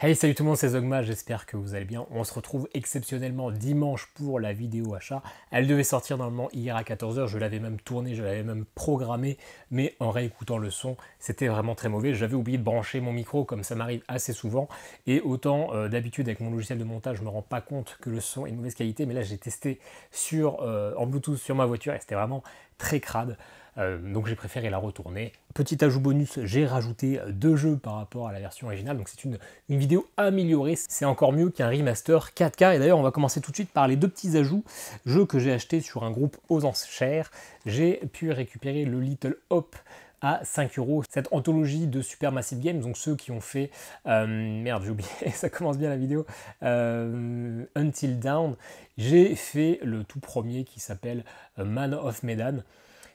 Hey salut tout le monde, c'est Zogma, j'espère que vous allez bien. On se retrouve exceptionnellement dimanche pour la vidéo achat. Elle devait sortir normalement hier à 14h, je l'avais même tournée, je l'avais même programmée, mais en réécoutant le son, c'était vraiment très mauvais. J'avais oublié de brancher mon micro comme ça m'arrive assez souvent, et autant euh, d'habitude avec mon logiciel de montage, je me rends pas compte que le son est de mauvaise qualité, mais là j'ai testé sur, euh, en Bluetooth sur ma voiture et c'était vraiment très crade. Euh, donc j'ai préféré la retourner. Petit ajout bonus, j'ai rajouté euh, deux jeux par rapport à la version originale, donc c'est une, vidéo améliorée, c'est encore mieux qu'un remaster 4K, et d'ailleurs on va commencer tout de suite par les deux petits ajouts, jeux que j'ai acheté sur un groupe aux enchères, j'ai pu récupérer le Little Hop, à 5 euros. Cette anthologie de Super Massive Games, donc ceux qui ont fait, euh, merde j'ai oublié, ça commence bien la vidéo, Until Down, j'ai fait le tout premier qui s'appelle Man of Medan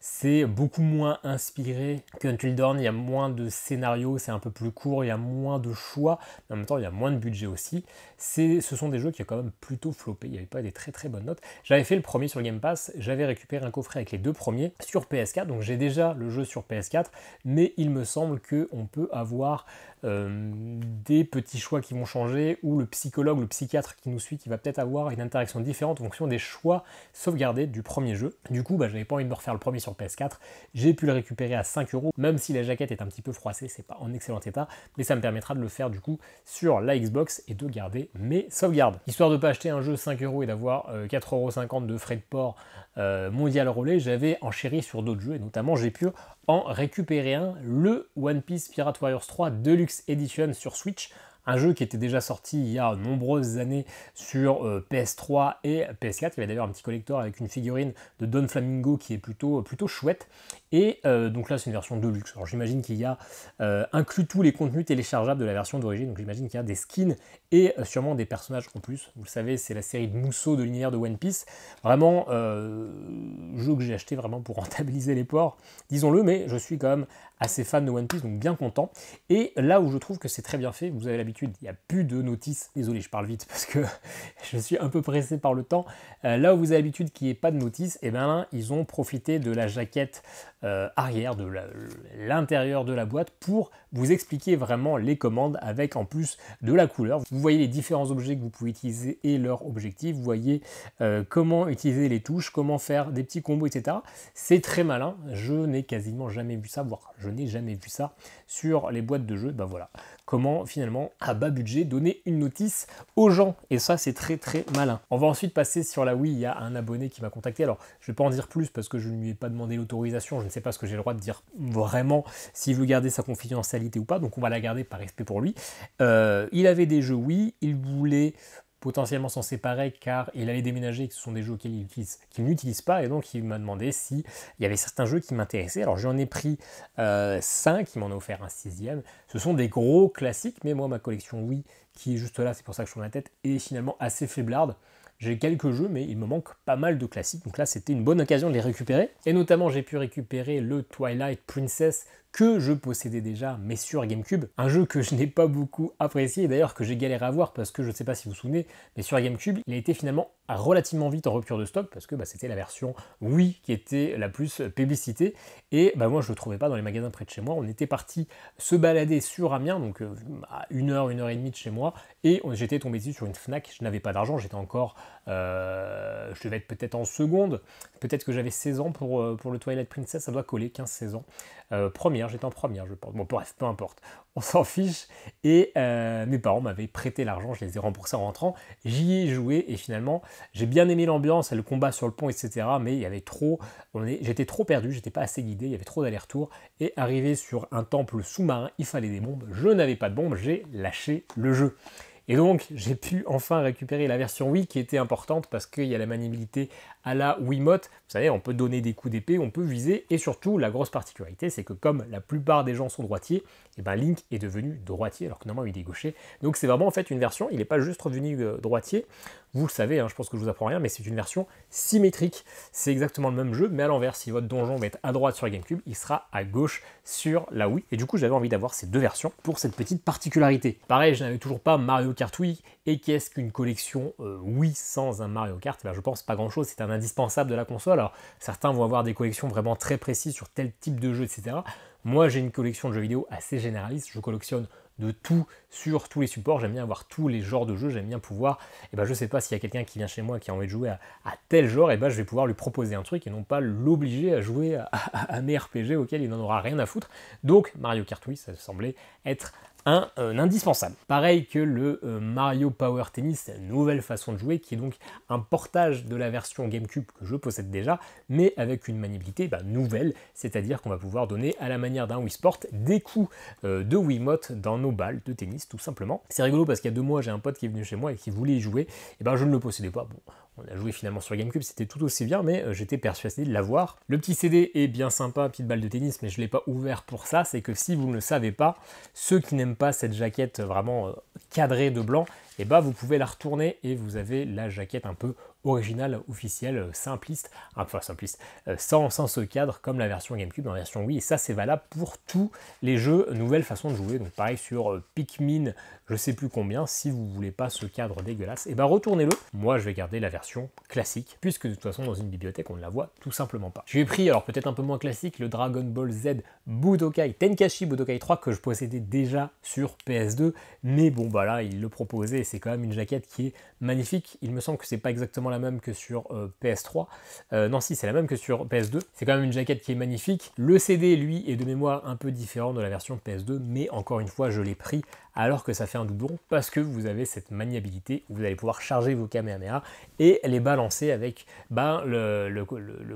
c'est beaucoup moins inspiré qu'Until Dawn, il y a moins de scénarios, c'est un peu plus court, il y a moins de choix, en même temps il y a moins de budget aussi. Ce sont des jeux qui ont quand même plutôt floppé, il n'y avait pas des très très bonnes notes. J'avais fait le premier sur Game Pass, j'avais récupéré un coffret avec les deux premiers sur PS4, donc j'ai déjà le jeu sur PS4, mais il me semble qu'on peut avoir euh, des petits choix qui vont changer, ou le psychologue, le psychiatre qui nous suit, qui va peut-être avoir une interaction différente en fonction des choix sauvegardés du premier jeu. Du coup, bah, j'avais pas envie de me refaire le premier sur PS4. J'ai pu le récupérer à 5 euros, même si la jaquette est un petit peu froissée, c'est pas en excellent état, mais ça me permettra de le faire du coup sur la Xbox et de garder mes sauvegardes. Histoire de pas acheter un jeu 5 euros et d'avoir 4,50 euh, euros de frais de port euh, mondial relais, j'avais enchéri sur d'autres jeux et notamment j'ai pu en récupérer un, le One Piece Pirate Warriors 3 Deluxe Edition sur Switch un jeu qui était déjà sorti il y a nombreuses années sur euh, PS3 et PS4. Il y avait d'ailleurs un petit collector avec une figurine de Don Flamingo qui est plutôt, euh, plutôt chouette. Et euh, donc là, c'est une version de luxe. Alors j'imagine qu'il y a inclus tous les contenus téléchargeables de la version d'origine. Donc j'imagine qu'il y a des skins et sûrement des personnages en plus. Vous le savez, c'est la série de Mousseau de l'univers de One Piece. Vraiment, jeu que j'ai acheté vraiment pour rentabiliser les ports, disons-le, mais je suis quand même assez fan de One Piece, donc bien content. Et là où je trouve que c'est très bien fait, vous avez l'habitude il n'y a plus de notice. Désolé, je parle vite parce que je suis un peu pressé par le temps. Euh, là où vous avez l'habitude qu'il n'y ait pas de notice, et eh ben, ils ont profité de la jaquette euh, arrière, de l'intérieur de la boîte, pour vous expliquer vraiment les commandes avec en plus de la couleur. Vous voyez les différents objets que vous pouvez utiliser et leur objectif. Vous voyez euh, comment utiliser les touches, comment faire des petits combos, etc. C'est très malin. Je n'ai quasiment jamais vu ça, voire je n'ai jamais vu ça sur les boîtes de jeu. Ben voilà comment finalement à bas budget donner une notice aux gens. Et ça c'est très très malin. On va ensuite passer sur la Wii, il y a un abonné qui m'a contacté. Alors je ne vais pas en dire plus parce que je ne lui ai pas demandé l'autorisation, je ne sais pas ce que j'ai le droit de dire vraiment s'il veut garder sa confidentialité ou pas, donc on va la garder par respect pour lui. Euh, il avait des jeux Wii, il voulait potentiellement s'en séparer car il allait déménager que ce sont des jeux qu'il n'utilise pas. Et donc, il m'a demandé il y avait certains jeux qui m'intéressaient. Alors, j'en ai pris 5, euh, il m'en a offert un sixième. Ce sont des gros classiques, mais moi, ma collection oui qui est juste là, c'est pour ça que je tourne la tête, est finalement assez faiblarde. J'ai quelques jeux, mais il me manque pas mal de classiques, donc là c'était une bonne occasion de les récupérer. Et notamment j'ai pu récupérer le Twilight Princess que je possédais déjà, mais sur GameCube. Un jeu que je n'ai pas beaucoup apprécié, d'ailleurs que j'ai galéré à voir parce que je ne sais pas si vous vous souvenez, mais sur GameCube, il a été finalement relativement vite en rupture de stock parce que bah, c'était la version oui qui était la plus euh, publicité et bah, moi je ne le trouvais pas dans les magasins près de chez moi. On était parti se balader sur Amiens, donc euh, à une heure, une heure et demie de chez moi, et j'étais tombé dessus sur une FNAC, je n'avais pas d'argent, j'étais encore euh, je devais être peut-être en seconde, peut-être que j'avais 16 ans pour, euh, pour le Twilight Princess, ça doit coller, 15-16 ans. Euh, première, j'étais en première, je pense. Bon, bref, peu importe, on s'en fiche. Et mes parents m'avaient prêté l'argent, je les ai remboursés en rentrant. J'y ai joué et finalement, j'ai bien aimé l'ambiance, le combat sur le pont, etc. Mais il y avait trop, j'étais trop perdu, j'étais pas assez guidé, il y avait trop d'allers-retours. Et arrivé sur un temple sous-marin, il fallait des bombes. Je n'avais pas de bombes, j'ai lâché le jeu. Et donc, j'ai pu enfin récupérer la version Wii qui était importante parce qu'il y a la maniabilité à la Wiimote. Vous savez, on peut donner des coups d'épée, on peut viser, et surtout, la grosse particularité, c'est que comme la plupart des gens sont droitiers, et eh ben Link est devenu droitier, alors que normalement il est gaucher. Donc c'est vraiment en fait une version, il n'est pas juste revenu euh, droitier, vous le savez, hein, je pense que je vous apprends rien, mais c'est une version symétrique. C'est exactement le même jeu, mais à l'envers. Si votre donjon va être à droite sur la GameCube, il sera à gauche sur la Wii. Et du coup, j'avais envie d'avoir ces deux versions pour cette petite particularité. Pareil, je n'avais toujours pas Mario Kart Wii. Et qu'est-ce qu'une collection euh, Wii sans un Mario Kart eh ben, Je pense pas grand-chose, c'est un indispensable de la console. Alors certains vont avoir des collections vraiment très précises sur tel type de jeu, etc. Moi j'ai une collection de jeux vidéo assez généraliste, je collectionne de tout sur tous les supports. J'aime bien avoir tous les genres de jeux. J'aime bien pouvoir, et eh ben, je sais pas s'il y a quelqu'un qui vient chez moi qui a envie de jouer à, tel genre, et eh ben, je vais pouvoir lui proposer un truc et non pas l'obliger à jouer à, un RPG auquel il n'en aura rien à foutre. Donc Mario Kart ça semblait être euh, indispensable. Pareil que le euh, Mario Power Tennis, nouvelle façon de jouer, qui est donc un portage de la version GameCube que je possède déjà, mais avec une maniabilité bah, nouvelle, c'est-à-dire qu'on va pouvoir donner à la manière d'un Wii Sport des coups euh, de Wiimote dans nos balles de tennis tout simplement. C'est rigolo parce qu'il y a deux mois j'ai un pote qui est venu chez moi et qui voulait y jouer, et eh ben je ne le possédais pas. Bon, on a joué finalement sur GameCube, c'était tout aussi bien, mais euh, j'étais persuadé de l'avoir. Le petit CD est bien sympa, petite balle de tennis, mais je ne l'ai pas ouvert pour ça. C'est que si vous ne le savez pas, ceux qui n'aiment pas cette jaquette euh, vraiment euh, cadrée de blanc, et eh bah ben, vous pouvez la retourner et vous avez la jaquette un peu original, officiel, euh, simpliste, hein, enfin simpliste, euh, sans, ce cadre comme la version GameCube, dans la version Wii. Et ça, c'est valable pour tous les jeux, nouvelle façon de jouer. Donc pareil sur euh, Pikmin, je sais plus combien, si vous voulez pas ce cadre dégueulasse, et eh ben retournez-le. Moi, je vais garder la version classique, puisque de toute façon, dans une bibliothèque, on ne la voit tout simplement pas. J'ai pris, alors peut-être un peu moins classique, le Dragon Ball Z Budokai, Tenkashi Budokai 3, que je possédais déjà sur PS2, mais bon, bah il le proposait, c'est quand même une jaquette qui est magnifique. Il me semble que c'est pas exactement la même que sur euh, PS3. Euh, non, si, c'est la même que sur PS2. C'est quand même une jaquette qui est magnifique. Le CD, lui, est de mémoire un peu différent de la version PS2, mais encore une fois, je l'ai pris alors que ça fait un doublon parce que vous avez cette maniabilité où vous allez pouvoir charger vos caméras et les balancer avec ben, le,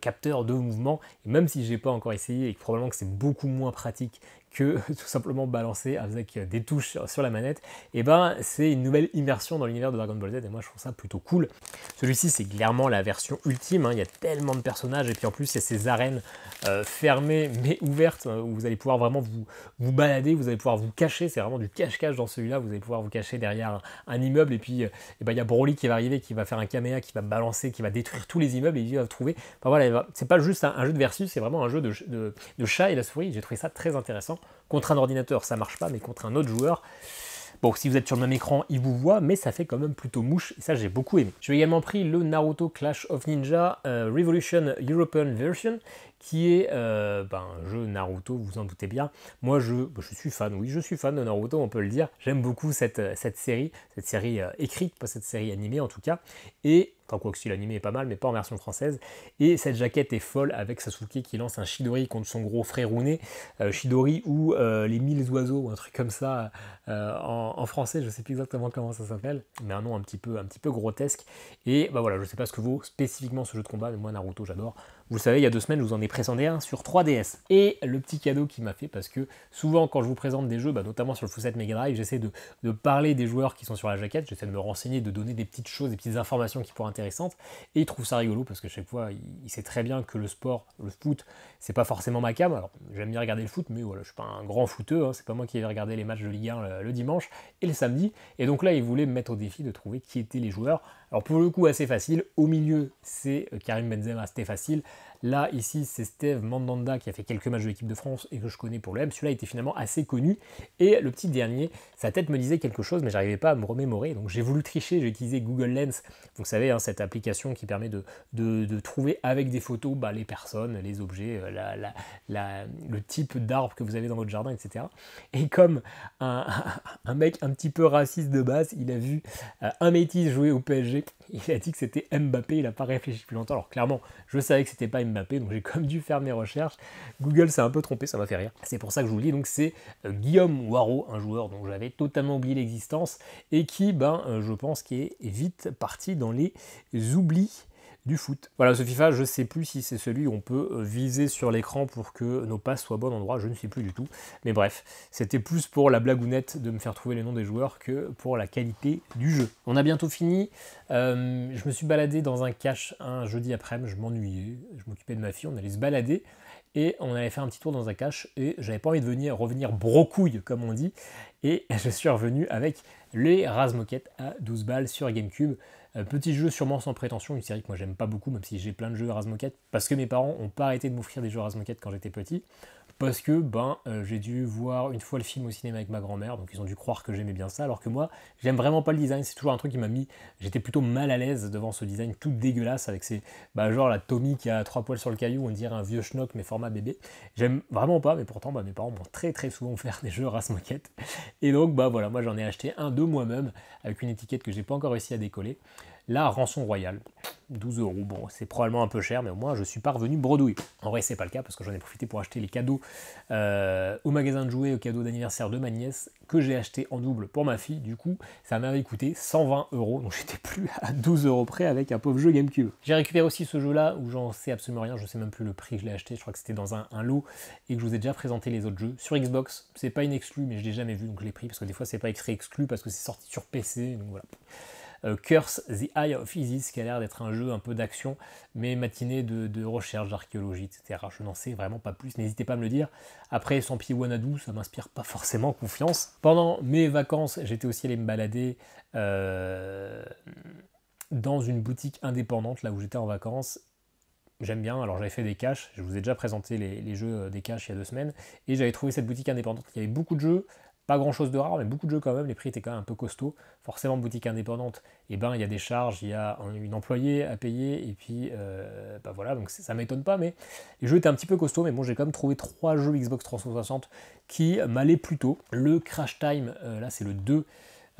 capteur de mouvement. Et même si j'ai pas encore essayé et que probablement que c'est beaucoup moins pratique tout simplement balancer avec euh, des touches sur la manette, et eh ben c'est une nouvelle immersion dans l'univers de Dragon Ball Z et moi je trouve ça plutôt cool. Celui-ci c'est clairement la version ultime, hein. il y a tellement de personnages et puis en plus il y a ces arènes euh, fermées mais ouvertes euh, où vous allez pouvoir vraiment vous, vous balader, vous allez pouvoir vous cacher, c'est vraiment du cache-cache dans celui-là, vous allez pouvoir vous cacher derrière un, immeuble et puis eh ben, il y a Broly qui va arriver, qui va faire un caméa, qui va balancer, qui va détruire tous les immeubles et il va trouver. Enfin voilà, c'est pas juste un, jeu de versus, c'est vraiment un jeu de, de, de chat et la souris, j'ai trouvé ça très intéressant. Contre un ordinateur, ça marche pas, mais contre un autre joueur, Bon, si vous êtes sur le même écran, il vous voit, mais ça fait quand même plutôt mouche, et ça j'ai beaucoup aimé. Je vais également pris le Naruto Clash of Ninja euh, Revolution European Version, qui est euh, ben, un jeu Naruto, vous, en doutez bien. Moi, je, ben, je, suis fan, oui, je suis fan de Naruto, on peut le dire. J'aime beaucoup cette, euh, cette série, cette série écrite, pas cette série animée en tout cas. Et Enfin, quoi que si l'animé est pas mal, mais pas en version française. Et cette jaquette est folle avec Sasuke qui lance un Shidori contre son gros frère Rune. Euh, Shidori ou euh, Les Mille Oiseaux, ou un truc comme ça euh, en, français, je sais plus exactement comment ça s'appelle, mais un nom un petit peu, un petit peu grotesque. Et bah voilà, je sais pas ce que vaut spécifiquement ce jeu de combat, mais moi Naruto j'adore. Vous le savez, il y a deux semaines, je vous en ai présenté un sur 3DS. Et le petit cadeau qu'il m'a fait, parce que souvent quand je vous présente des jeux, bah, notamment sur le Foussette Mega Drive, j'essaie de, parler des joueurs qui sont sur la jaquette, j'essaie de me renseigner, de donner des petites choses, des petites informations qui pourraient intéressantes. Et il trouve ça rigolo parce que chaque fois, il, sait très bien que le sport, le foot, c'est pas forcément ma cam. Alors j'aime bien regarder le foot, mais voilà, je suis pas un grand footeux, hein. c'est pas moi qui vais regarder les matchs de Ligue 1 le, le dimanche et le samedi. Et donc là, il voulait me mettre au défi de trouver qui étaient les joueurs alors pour le coup assez facile, au milieu c'est euh, Karim Benzema, c'était facile. Là, ici, c'est Steve Mandanda qui a fait quelques matchs de l'équipe de France et que je connais pour lui-même. Celui-là était finalement assez connu. Et le petit dernier, sa tête me disait quelque chose, mais j'arrivais pas à me remémorer. Donc j'ai voulu tricher, j'ai utilisé Google Lens. Vous savez, hein, cette application qui permet de, trouver avec des photos bah, les personnes, les objets, euh, le type d'arbre que vous avez dans votre jardin, etc. Et comme un, un, mec un petit peu raciste de base, il a vu euh, un métis jouer au PSG il a dit que c'était Mbappé, il n'a pas réfléchi plus longtemps. Alors clairement, je savais que c'était pas Mbappé, donc j'ai comme dû faire mes recherches. Google s'est un peu trompé, ça m'a fait rire. C'est pour ça que je vous le dis, donc c'est euh, Guillaume Waro, un joueur dont j'avais totalement oublié l'existence, et qui, ben, euh, je pense, qui est vite parti dans les oublis du foot. Voilà, ce FIFA, je sais plus si c'est celui où on peut euh, viser sur l'écran pour que nos passes soient bon endroit, je ne sais plus du tout. Mais bref, c'était plus pour la blagounette de me faire trouver les noms des joueurs que pour la qualité du jeu. On a bientôt fini. Euh, je me suis baladé dans un cache un jeudi après-midi, je m'ennuyais, je m'occupais de ma fille, on allait se balader et on allait faire un petit tour dans un cache et j'avais pas envie de venir revenir brocouille comme on dit et je suis revenu avec les moquettes à 12 balles sur GameCube euh, petit jeu sûrement sans prétention, une série que moi j'aime pas beaucoup, même si j'ai plein de jeux Erasmoquette, parce que mes parents ont pas arrêté de m'offrir des jeux Erasmoquette quand j'étais petit parce que ben euh, j'ai dû voir une fois le film au cinéma avec ma grand-mère, donc ils ont dû croire que j'aimais bien ça, alors que moi j'aime vraiment pas le design, c'est toujours un truc qui m'a mis, j'étais plutôt mal à l'aise devant ce design tout dégueulasse avec ces, bah, genre la Tommy qui a trois poils sur le caillou, on dirait un vieux schnock mais format bébé, j'aime vraiment pas, mais pourtant bah, mes parents vont très très souvent faire des jeux race moquette, et donc bah voilà, moi j'en ai acheté un de moi-même avec une étiquette que j'ai pas encore réussi à décoller. La rançon royale, 12 euros. Bon, c'est probablement un peu cher, mais au moins je suis pas revenu bredouille. En vrai, c'est pas le cas parce que j'en ai profité pour acheter les cadeaux euh, au magasin de jouets, au cadeau d'anniversaire de ma nièce que j'ai acheté en double pour ma fille. Du coup, ça m'avait coûté 120 euros, donc j'étais plus à 12 euros près avec un pauvre jeu GameCube. J'ai récupéré aussi ce jeu-là où j'en sais absolument rien, je sais même plus le prix que je l'ai acheté. Je crois que c'était dans un, lot et que je vous ai déjà présenté les autres jeux sur Xbox. C'est pas une exclue, mais je l'ai jamais vu, donc je l'ai pris parce que des fois c'est pas extrait exclu parce que c'est sorti sur PC, donc voilà. Euh, Curse the Eye of Isis, qui a l'air d'être un jeu un peu d'action, mais matinée de, recherche, d'archéologie, etc. Je n'en sais vraiment pas plus, n'hésitez pas à me le dire. Après, sans Wanadu, ça m'inspire pas forcément confiance. Pendant mes vacances, j'étais aussi allé me balader. Euh, dans une boutique indépendante, là où j'étais en vacances, j'aime bien. Alors j'avais fait des caches, je vous ai déjà présenté les, les jeux euh, des caches il y a deux semaines, et j'avais trouvé cette boutique indépendante. Il y avait beaucoup de jeux, pas grand chose de rare, mais beaucoup de jeux quand même, les prix étaient quand même un peu costauds. Forcément, boutique indépendante, et eh ben, il y a des charges, il y a une employée à payer, et puis euh, bah voilà, donc ça m'étonne pas, mais les jeux étaient un petit peu costauds, mais bon, j'ai quand même trouvé trois jeux Xbox 360 qui m'allaient plutôt. Le Crash Time, euh, là c'est le 2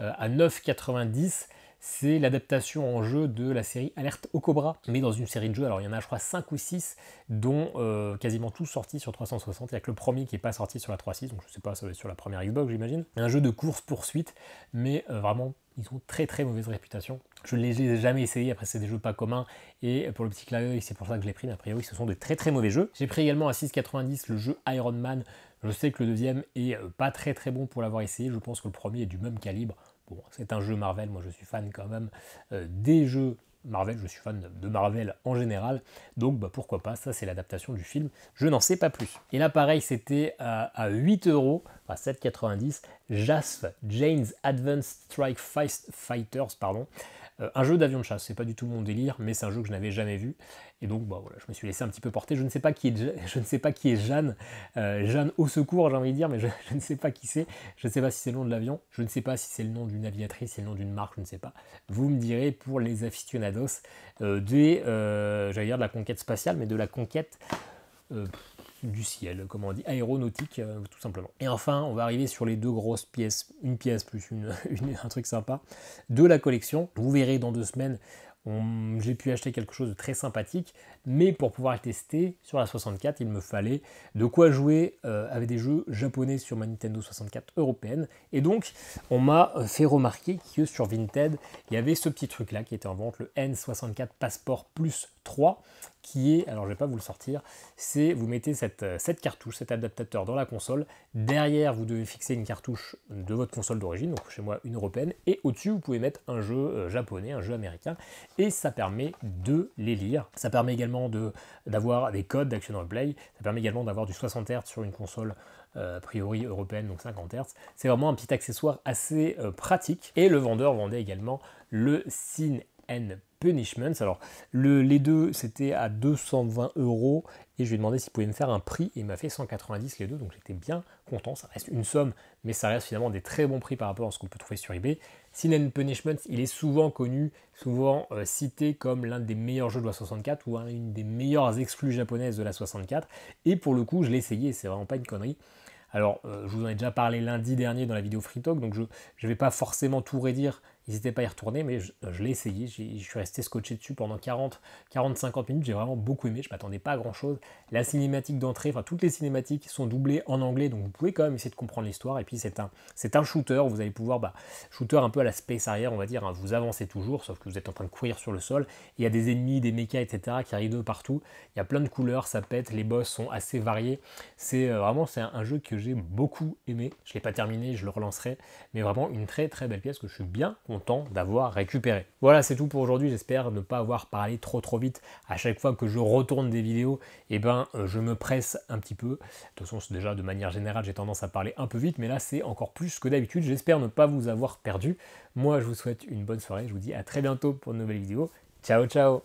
euh, à 9,90 c'est l'adaptation en jeu de la série Alerte au Cobra, mais dans une série de jeux, alors il y en a je crois 5 ou 6, dont euh, quasiment tous sortis sur 360, il n'y a que le premier qui n'est pas sorti sur la 3.6, donc je ne sais pas, ça va être sur la première Xbox j'imagine. Un jeu de course-poursuite, mais euh, vraiment ils ont très très mauvaise réputation. Je ne les ai jamais essayés, après c'est des jeux pas communs, et pour le petit clavier c'est pour ça que je l'ai pris, mais a priori ce sont des très très mauvais jeux. J'ai pris également à 6,90 le jeu Iron Man, je sais que le deuxième est euh, pas très très bon pour l'avoir essayé, je pense que le premier est du même calibre, Bon, c'est un jeu Marvel, moi je suis fan quand même euh, des jeux Marvel, je suis fan de Marvel en général, donc bah, pourquoi pas, ça c'est l'adaptation du film, je n'en sais pas plus. Et là pareil, c'était à, à 8 euros, enfin 7,90, JASF, Jane's Advanced Strike Fighters, pardon, euh, un jeu d'avion de chasse, c'est pas du tout mon délire, mais c'est un jeu que je n'avais jamais vu. Et donc bah, voilà, je me suis laissé un petit peu porter. Je ne sais pas qui est, je ne sais pas qui est Jeanne. Euh, Jeanne au secours, j'ai envie de dire, mais je, ne sais pas qui c'est. Je ne sais pas si c'est le nom de l'avion, je ne sais pas si c'est le nom d'une aviatrice, c'est le nom d'une marque, je ne sais pas. Vous me direz pour les aficionados euh, des, j'allais de la conquête spatiale, mais de la conquête du ciel, comme on dit, aéronautique, euh, tout simplement. Et enfin, on va arriver sur les deux grosses pièces, une pièce plus une, un truc sympa, de la collection. Vous verrez dans deux semaines, j'ai pu acheter quelque chose de très sympathique, mais pour pouvoir tester sur la 64, il me fallait de quoi jouer euh, avec des jeux japonais sur ma Nintendo 64 européenne. Et donc, on m'a euh, fait remarquer que sur Vinted, il y avait ce petit truc-là qui était en vente, le N64 Passport Plus 3, qui est, alors je vais pas vous le sortir, c'est vous mettez euh, cette, cartouche, cet adaptateur dans la console. Derrière, vous devez fixer une cartouche de votre console d'origine, donc chez moi une européenne, et au-dessus, vous pouvez mettre un jeu euh, japonais, un jeu américain, et ça permet de les lire. Ça permet également d'avoir des codes d'action replay, ça permet également d'avoir du 60 Hz sur une console euh, a priori européenne, donc 50 Hz. C'est vraiment un petit accessoire assez pratique. Et le vendeur vendait également le Sin Punishments. Alors, les deux, c'était à 220 euros et je lui ai demandé s'il pouvait me faire un prix et il m'a fait 190 les deux, donc j'étais bien content. Ça reste une somme, mais ça reste finalement des très bons prix par rapport à ce qu'on peut trouver sur eBay. Sin Punishments il est souvent connu, souvent euh, cité comme l'un des meilleurs jeux de la 64 ou une des meilleures exclus japonaises de la 64. Et pour le coup, je l'ai essayé, c'est vraiment pas une connerie. Alors, euh, je vous en ai déjà parlé lundi dernier dans la vidéo Free Talk, donc je ne vais pas forcément tout redire N'hésitez pas à y retourner, mais je, l'ai essayé, je suis resté scotché dessus pendant 40-50 minutes, j'ai vraiment beaucoup aimé, je ne m'attendais pas à grand chose. La cinématique d'entrée, enfin toutes les cinématiques sont doublées en anglais, donc vous pouvez quand même essayer de comprendre l'histoire. Et puis c'est un, un shooter, vous allez pouvoir, bah, shooter un peu à la space arrière, on va dire, hein. vous avancez toujours, sauf que vous êtes en train de courir sur le sol. Il y a des ennemis, des mechas, etc. qui arrivent de partout. Il y a plein de couleurs, ça pète, les boss sont assez variés. C'est euh, vraiment un, jeu que j'ai beaucoup aimé. Je ne l'ai pas terminé, je le relancerai, mais vraiment une très très belle pièce que je suis bien temps d'avoir récupéré. Voilà, c'est tout pour aujourd'hui. J'espère ne pas avoir parlé trop trop vite. À chaque fois que je retourne des vidéos, eh ben, euh, je me presse un petit peu. De toute façon, déjà, de manière générale, j'ai tendance à parler un peu vite, mais là, c'est encore plus que d'habitude. J'espère ne pas vous avoir perdu. Moi, je vous souhaite une bonne soirée. Je vous dis à très bientôt pour de nouvelles vidéos. Ciao, ciao